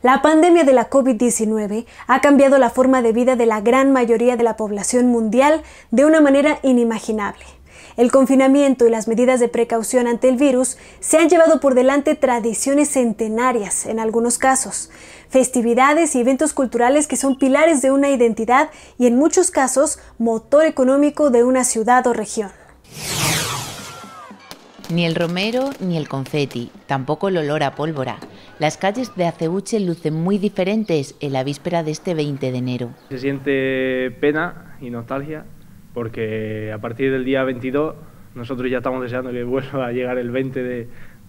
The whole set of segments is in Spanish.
La pandemia de la COVID-19 ha cambiado la forma de vida de la gran mayoría de la población mundial de una manera inimaginable. El confinamiento y las medidas de precaución ante el virus se han llevado por delante tradiciones centenarias en algunos casos, festividades y eventos culturales que son pilares de una identidad y en muchos casos motor económico de una ciudad o región. Ni el romero ni el confeti, tampoco el olor a pólvora, las calles de Aceuche lucen muy diferentes en la víspera de este 20 de enero. Se siente pena y nostalgia porque a partir del día 22 nosotros ya estamos deseando que vuelva a llegar el 20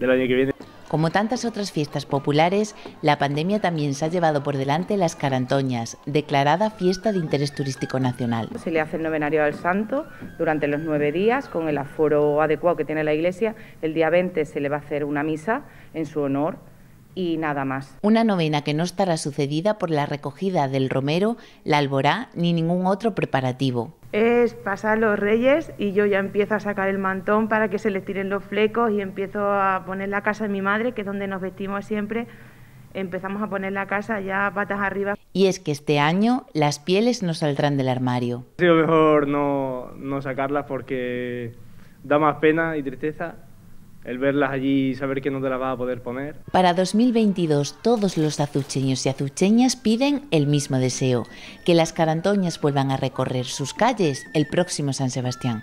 del año que viene. Como tantas otras fiestas populares, la pandemia también se ha llevado por delante las Carantoñas, declarada fiesta de interés turístico nacional. Se le hace el novenario al santo durante los nueve días con el aforo adecuado que tiene la iglesia. El día 20 se le va a hacer una misa en su honor y nada más. Una novena que no estará sucedida por la recogida del romero, la alborá ni ningún otro preparativo. Es pasar los reyes y yo ya empiezo a sacar el mantón para que se les tiren los flecos y empiezo a poner la casa de mi madre, que es donde nos vestimos siempre. Empezamos a poner la casa ya patas arriba. Y es que este año las pieles no saldrán del armario. Ha mejor no, no sacarlas porque da más pena y tristeza el verlas allí y saber que no te la va a poder poner. Para 2022, todos los azucheños y azucheñas piden el mismo deseo, que las carantoñas vuelvan a recorrer sus calles el próximo San Sebastián.